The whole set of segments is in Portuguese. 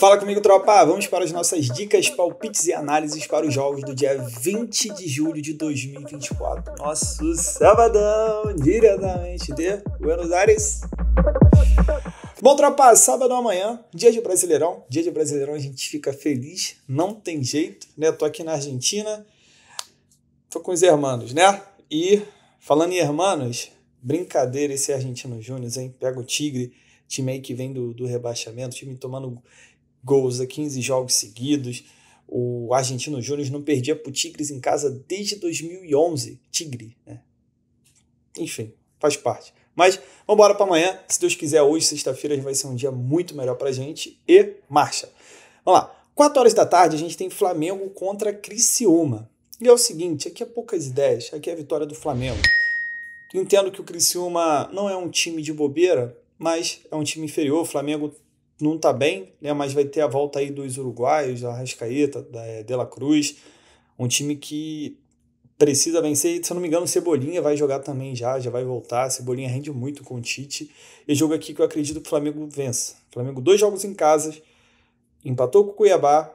Fala comigo, tropa! Vamos para as nossas dicas, palpites e análises para os jogos do dia 20 de julho de 2024. Nosso sabadão, diretamente de Buenos Aires. Bom, tropa, sábado amanhã, dia de Brasileirão. Dia de Brasileirão a gente fica feliz, não tem jeito, né? Tô aqui na Argentina, tô com os hermanos, né? E falando em hermanos, brincadeira esse Argentino Júnior, hein? Pega o Tigre, time aí que vem do, do rebaixamento, time tomando gols a 15 jogos seguidos. O argentino Júnior não perdia para o Tigres em casa desde 2011. Tigre, né? Enfim, faz parte. Mas vamos embora para amanhã. Se Deus quiser, hoje, sexta-feira, vai ser um dia muito melhor para a gente. E marcha. Vamos lá. 4 horas da tarde, a gente tem Flamengo contra Criciúma. E é o seguinte, aqui é poucas ideias. Aqui é a vitória do Flamengo. Entendo que o Criciúma não é um time de bobeira, mas é um time inferior. O Flamengo não está bem, né? mas vai ter a volta aí dos uruguaios, da Rascaeta, da eh, De La Cruz, um time que precisa vencer. Se eu não me engano, Cebolinha vai jogar também já, já vai voltar. Cebolinha rende muito com o Tite. E jogo aqui que eu acredito que o Flamengo vença. O Flamengo, dois jogos em casa, empatou com o Cuiabá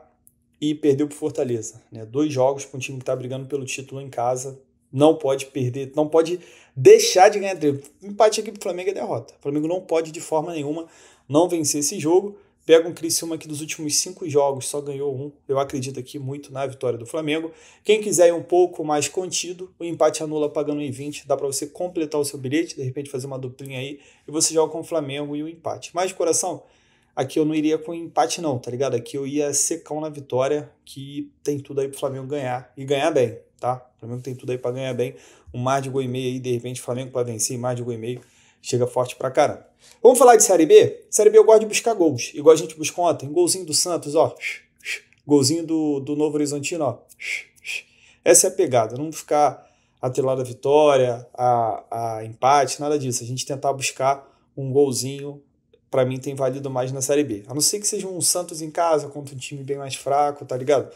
e perdeu para Fortaleza. Né? Dois jogos para um time que está brigando pelo título em casa. Não pode perder, não pode deixar de ganhar. Empate aqui para o Flamengo é derrota. O Flamengo não pode, de forma nenhuma, não vencer esse jogo, pega um Criciúma que dos últimos cinco jogos só ganhou um. Eu acredito aqui muito na vitória do Flamengo. Quem quiser ir um pouco mais contido, o empate anula pagando em 20. Dá para você completar o seu bilhete, de repente fazer uma duplinha aí e você joga com o Flamengo e o empate. Mas de coração, aqui eu não iria com empate não, tá ligado? Aqui eu ia secão na vitória, que tem tudo aí pro Flamengo ganhar e ganhar bem, tá? O Flamengo tem tudo aí para ganhar bem. Um mar de gol e meio aí, de repente o Flamengo para vencer, mais de gol e meio chega forte pra caramba. Vamos falar de Série B? Série B eu gosto de buscar gols, igual a gente buscou ontem. Golzinho do Santos, ó. Golzinho do, do Novo Horizontino, ó. Essa é a pegada, não ficar atrelado à vitória, a, a empate, nada disso. A gente tentar buscar um golzinho, para mim tem valido mais na Série B. A não ser que seja um Santos em casa contra um time bem mais fraco, tá ligado? O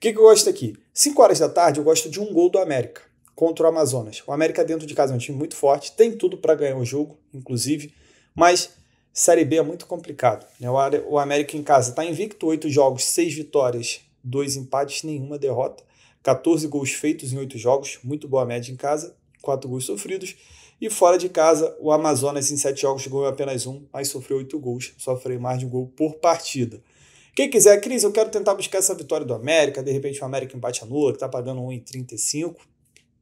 que, que eu gosto aqui? 5 horas da tarde eu gosto de um gol do América contra o Amazonas. O América dentro de casa é um time muito forte, tem tudo para ganhar o jogo, inclusive, mas Série B é muito complicado. Né? O América em casa está invicto, 8 jogos, 6 vitórias, 2 empates, nenhuma derrota, 14 gols feitos em 8 jogos, muito boa média em casa, 4 gols sofridos. E fora de casa, o Amazonas em 7 jogos ganhou apenas um, mas sofreu 8 gols, sofreu mais de um gol por partida. Quem quiser, Cris, eu quero tentar buscar essa vitória do América, de repente o América empate anula, que está pagando 1,35.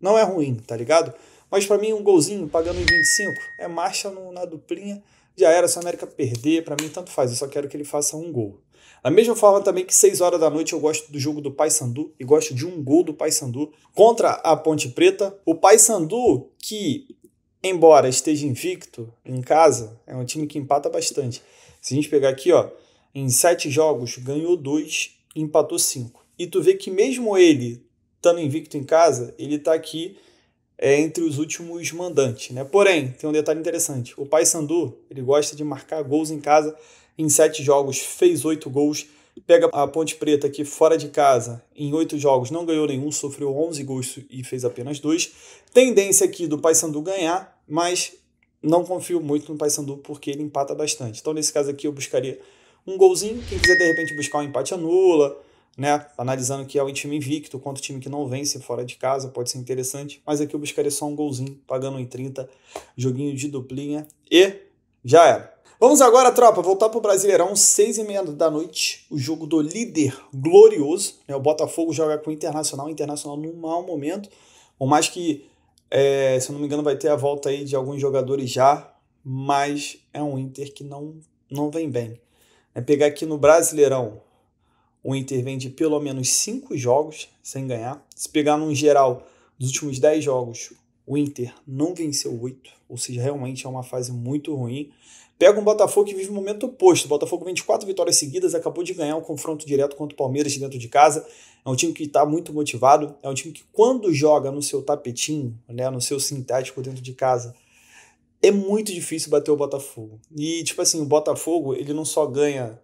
Não é ruim, tá ligado? Mas para mim, um golzinho pagando em 25 é marcha no, na duplinha. Já era, se a América perder, para mim tanto faz. Eu só quero que ele faça um gol. Da mesma forma também que 6 horas da noite eu gosto do jogo do Paysandu e gosto de um gol do Paysandu contra a Ponte Preta. O Paysandu que, embora esteja invicto em casa, é um time que empata bastante. Se a gente pegar aqui, ó, em 7 jogos ganhou 2 e empatou 5. E tu vê que mesmo ele estando invicto em casa, ele está aqui é, entre os últimos mandantes. Né? Porém, tem um detalhe interessante: o Paysandu ele gosta de marcar gols em casa em sete jogos, fez oito gols. Pega a Ponte Preta aqui fora de casa em oito jogos, não ganhou nenhum, sofreu 11 gols e fez apenas dois. Tendência aqui do Paysandu ganhar, mas não confio muito no Paysandu porque ele empata bastante. Então, nesse caso aqui, eu buscaria um golzinho. Quem quiser de repente buscar um empate, anula né? Analisando que é um time invicto contra time que não vence fora de casa, pode ser interessante. Mas aqui eu buscaria só um golzinho, pagando em 30, joguinho de duplinha e já era. Vamos agora, tropa, voltar para o Brasileirão, 6 e meia da noite, o jogo do líder glorioso. Né? O Botafogo joga com o Internacional, o Internacional num mau momento, por mais que, é, se eu não me engano, vai ter a volta aí de alguns jogadores já, mas é um Inter que não, não vem bem. É pegar aqui no Brasileirão, o Inter vem de pelo menos 5 jogos sem ganhar. Se pegar num geral dos últimos 10 jogos, o Inter não venceu 8, ou seja, realmente é uma fase muito ruim. Pega um Botafogo que vive um momento oposto. O Botafogo vem de 4 vitórias seguidas, acabou de ganhar um confronto direto contra o Palmeiras dentro de casa. É um time que está muito motivado, é um time que quando joga no seu tapetinho, né, no seu sintético dentro de casa, é muito difícil bater o Botafogo. E, tipo assim, o Botafogo, ele não só ganha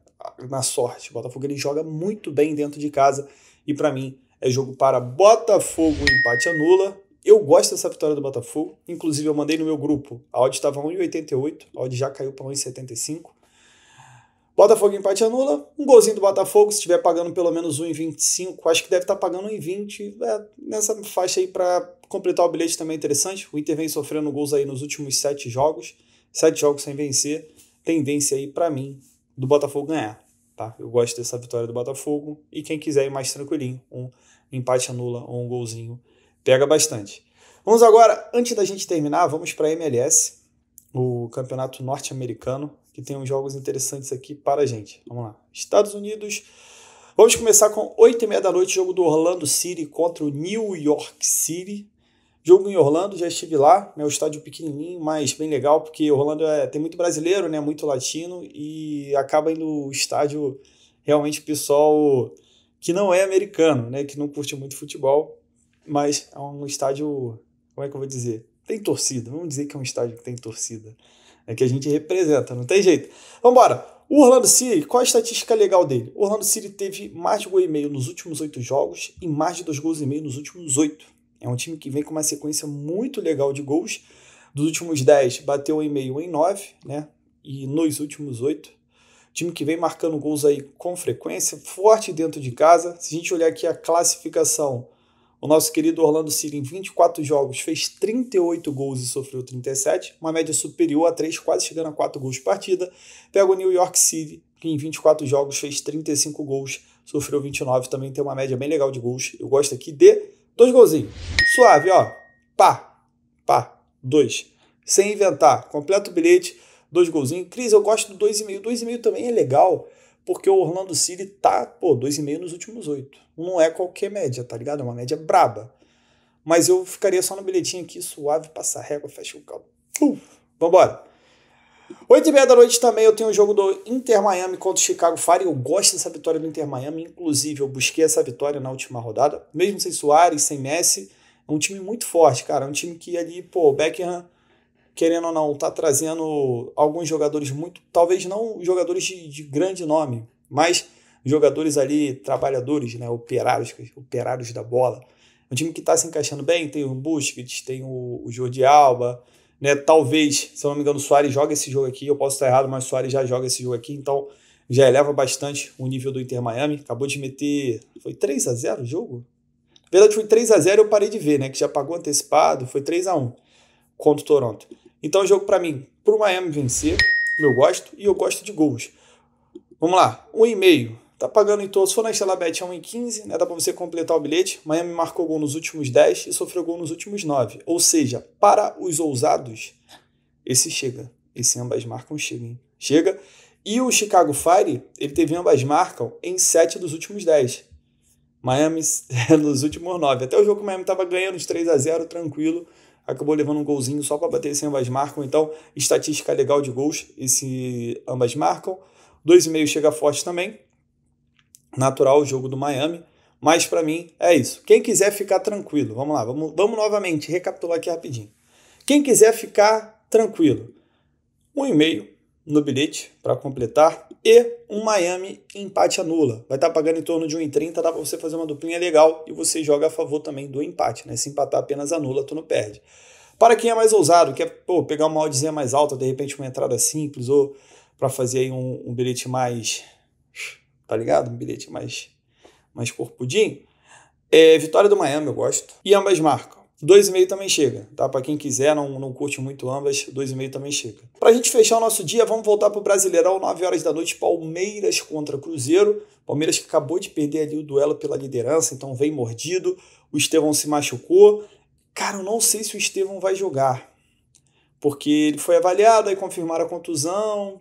na sorte. O Botafogo ele joga muito bem dentro de casa e para mim é jogo para Botafogo, empate anula. Eu gosto dessa vitória do Botafogo, inclusive eu mandei no meu grupo. A odd estava 1,88, a odd já caiu para 1,75. Botafogo empate anula, um golzinho do Botafogo, se estiver pagando pelo menos 1,25, acho que deve estar tá pagando 1,20, é, nessa faixa aí para completar o bilhete também é interessante. O Inter vem sofrendo gols aí nos últimos sete jogos, sete jogos sem vencer, tendência aí para mim do Botafogo ganhar. Tá? Eu gosto dessa vitória do Botafogo. E quem quiser ir mais tranquilinho, um empate anula ou um golzinho, pega bastante. Vamos agora, antes da gente terminar, vamos para a MLS, o campeonato norte-americano, que tem uns jogos interessantes aqui para a gente. Vamos lá. Estados Unidos. Vamos começar com 8h30 da noite, jogo do Orlando City contra o New York City. Jogo em Orlando, já estive lá, né, o estádio pequenininho, mas bem legal, porque Orlando é, tem muito brasileiro, né, muito latino, e acaba indo o estádio realmente pessoal que não é americano, né, que não curte muito futebol, mas é um estádio, como é que eu vou dizer? Tem torcida, vamos dizer que é um estádio que tem torcida, é que a gente representa, não tem jeito. Vamos embora! O Orlando City, qual a estatística legal dele? O Orlando City teve mais de gol e meio nos últimos oito jogos e mais de dois gols e meio nos últimos oito. É um time que vem com uma sequência muito legal de gols. Dos últimos 10, bateu em meio em 9, né? E nos últimos 8. Time que vem marcando gols aí com frequência, forte dentro de casa. Se a gente olhar aqui a classificação, o nosso querido Orlando City em 24 jogos fez 38 gols e sofreu 37, uma média superior a 3, quase chegando a 4 gols por partida. Pega o New York City, que em 24 jogos fez 35 gols, sofreu 29, também tem uma média bem legal de gols. Eu gosto aqui de Dois golzinhos. Suave, ó. Pá, pá, dois. Sem inventar. completo o bilhete, dois golzinhos. Cris, eu gosto do 2,5. meio também é legal, porque o Orlando City tá, pô, 2,5 nos últimos oito. Não é qualquer média, tá ligado? É uma média braba. Mas eu ficaria só no bilhetinho aqui, suave, passar régua, fecha o caldo. Vambora! 8 e meia da noite também eu tenho o um jogo do Inter Miami contra o Chicago Fire. Eu gosto dessa vitória do Inter Miami. Inclusive, eu busquei essa vitória na última rodada. Mesmo sem Soares, sem Messi. É um time muito forte, cara. É um time que ali, pô, o Beckham, querendo ou não, tá trazendo alguns jogadores muito. Talvez não jogadores de, de grande nome, mas jogadores ali, trabalhadores, né? Operários, operários da bola. É um time que tá se encaixando bem. Tem o Busquets, tem o, o Jordi Alba. Né? Talvez, se eu não me engano, o Soares joga esse jogo aqui. Eu posso estar errado, mas o Soares já joga esse jogo aqui. Então, já eleva bastante o nível do Inter Miami. Acabou de meter. Foi 3 a 0 o jogo? Na verdade, foi 3 a 0 eu parei de ver, né? Que já pagou antecipado. Foi 3 a 1 contra o Toronto. Então, o jogo para mim, para o Miami vencer, eu gosto. E eu gosto de gols. Vamos lá, 1,5. Tá pagando em todos. Se for na Estela Bet, é 1,15, né? Dá pra você completar o bilhete. Miami marcou gol nos últimos 10 e sofreu gol nos últimos 9. Ou seja, para os ousados, esse chega. Esse ambas marcam chega, hein? Chega. E o Chicago Fire, ele teve ambas marcam em 7 dos últimos 10. Miami nos últimos 9. Até o jogo que o Miami tava ganhando de 3 a 0 tranquilo. Acabou levando um golzinho só para bater esse ambas marcam. Então, estatística legal de gols, esse ambas marcam. 2,5 chega forte também natural o jogo do Miami. Mas para mim é isso. Quem quiser ficar tranquilo, vamos lá, vamos, vamos novamente recapitular aqui rapidinho. Quem quiser ficar tranquilo, um e-mail no bilhete para completar e um Miami empate anula. Vai estar tá pagando em torno de 1,30, dá para você fazer uma duplinha legal e você joga a favor também do empate, né? Se empatar apenas anula, tu não perde. Para quem é mais ousado, quer pô, pegar uma oddzinha mais alta, de repente uma entrada simples ou para fazer aí um, um bilhete mais tá ligado? Um bilhete mais, mais corpudinho. É, Vitória do Miami eu gosto. E ambas marcam. 2,5 também chega, tá? Para quem quiser, não, não curte muito ambas, 2,5 também chega. Pra gente fechar o nosso dia, vamos voltar pro Brasileirão, 9 horas da noite, Palmeiras contra Cruzeiro. Palmeiras que acabou de perder ali o duelo pela liderança, então vem mordido. O Estevão se machucou. Cara, eu não sei se o Estevão vai jogar. Porque ele foi avaliado, aí confirmaram a contusão,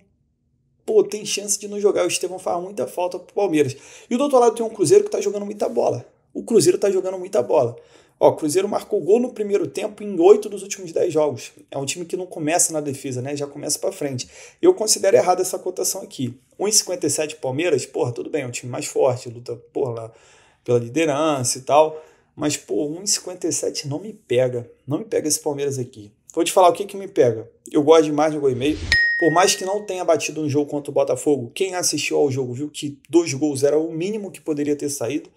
pô, tem chance de não jogar. O Estevão faz muita falta pro Palmeiras. E do outro lado tem um Cruzeiro que tá jogando muita bola. O Cruzeiro tá jogando muita bola. Ó, o Cruzeiro marcou gol no primeiro tempo em oito dos últimos dez jogos. É um time que não começa na defesa, né? Já começa para frente. Eu considero errada essa cotação aqui. 1,57 Palmeiras, porra, tudo bem, é um time mais forte, luta porra, lá pela liderança e tal. Mas, pô, 1,57 não me pega. Não me pega esse Palmeiras aqui. Vou te falar o que, que me pega. Eu gosto demais do gol e meio. Por mais que não tenha batido no jogo contra o Botafogo, quem assistiu ao jogo viu que dois gols era o mínimo que poderia ter saído.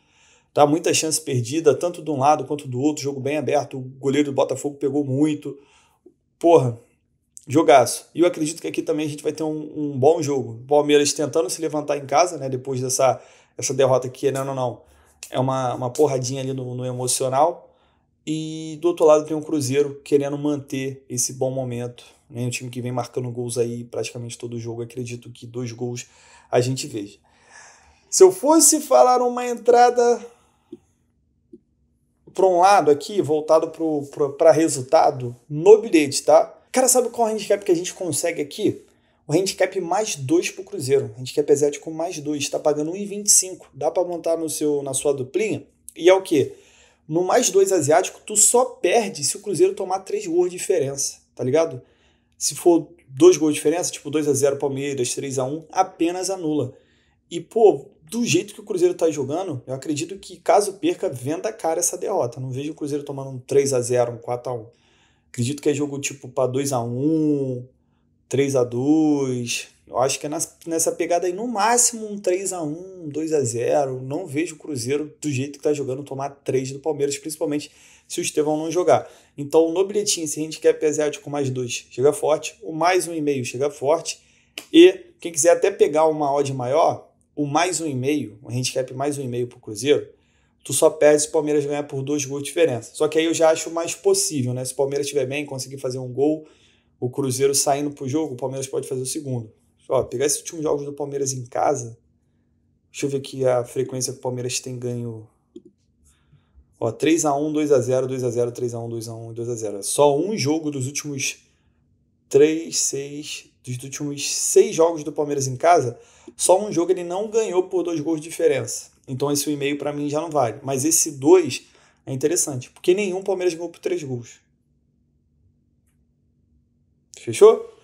Tá? Muita chance perdida, tanto de um lado quanto do outro. Jogo bem aberto, o goleiro do Botafogo pegou muito. Porra, jogaço. E eu acredito que aqui também a gente vai ter um, um bom jogo. Palmeiras tentando se levantar em casa, né? Depois dessa essa derrota que, não, não, não. É uma, uma porradinha ali no, no emocional. E do outro lado tem o um Cruzeiro querendo manter esse bom momento é um time que vem marcando gols aí praticamente todo jogo. Acredito que dois gols a gente veja. Se eu fosse falar uma entrada para um lado aqui, voltado para resultado, no bilhete, tá? Cara, sabe qual é o handicap que a gente consegue aqui? O handicap mais 2 pro Cruzeiro. O handicap com mais 2. Está pagando 1,25. Dá para montar no seu, na sua duplinha. E é o quê? No mais 2 asiático, tu só perde se o Cruzeiro tomar 3 gols de diferença, tá ligado? Se for dois gols de diferença, tipo 2 a 0 Palmeiras, 3 a 1 apenas anula. E, pô, do jeito que o Cruzeiro tá jogando, eu acredito que caso perca, venda cara essa derrota. Não vejo o Cruzeiro tomando um 3 a 0 um 4 x 1 Acredito que é jogo tipo para 2 a 1 3 a 2 eu acho que é nessa pegada aí, no máximo um 3 a 1 um 2 a 0 Não vejo o Cruzeiro do jeito que tá jogando tomar 3 do Palmeiras, principalmente se o Estevão não jogar. Então, no bilhetinho, se a gente quer pesar com mais dois, chega forte. O mais 1,5 meio chega forte. E quem quiser até pegar uma odd maior, o mais 1,5, um gente handicap mais 1,5 um para o Cruzeiro, tu só perde se o Palmeiras ganhar por dois gols de diferença. Só que aí eu já acho mais possível, né? Se o Palmeiras estiver bem, conseguir fazer um gol, o Cruzeiro saindo pro jogo, o Palmeiras pode fazer o segundo. Ó, pegar esses últimos jogos do Palmeiras em casa, deixa eu ver aqui a frequência que o Palmeiras tem ganho. Ó, 3x1, 2x0, 2x0, 3x1, 2x1, 2x0. Só um jogo dos últimos 3, 6, dos últimos 6 jogos do Palmeiras em casa, só um jogo ele não ganhou por dois gols de diferença. Então esse 1,5 para mim já não vale. Mas esse 2 é interessante, porque nenhum Palmeiras ganhou por 3 gols. Fechou?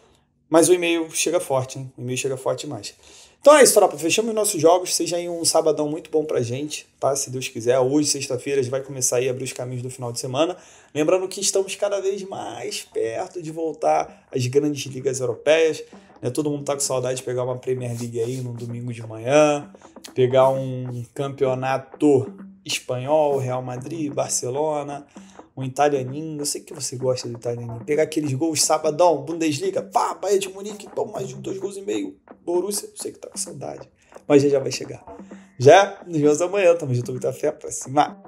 Mas o e-mail chega forte, hein? O e-mail chega forte mais. Então é isso, tropa. Fechamos nossos jogos. Seja aí um sabadão muito bom pra gente, tá? Se Deus quiser. Hoje, sexta-feira, já vai começar aí a abrir os caminhos do final de semana. Lembrando que estamos cada vez mais perto de voltar às grandes ligas europeias. Né? Todo mundo tá com saudade de pegar uma Premier League aí no domingo de manhã, pegar um campeonato espanhol, Real Madrid, Barcelona um italianinho, eu sei que você gosta do italianinho, pegar aqueles gols sabadão, Bundesliga, pá, Bahia de Munique, toma mais de dois gols e meio, Borussia, eu sei que tá com saudade, mas já já vai chegar. Já, nos meus amanhã, tamo junto, muita fé, pra cima!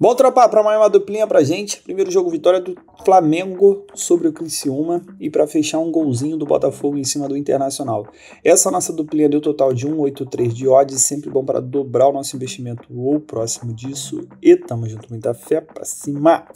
Bom, tropa, para mais uma duplinha pra gente. Primeiro jogo, vitória do Flamengo sobre o Criciúma e para fechar um golzinho do Botafogo em cima do Internacional. Essa nossa duplinha deu total de 183 de odds, sempre bom para dobrar o nosso investimento ou próximo disso. E tamo junto, muita fé pra cima!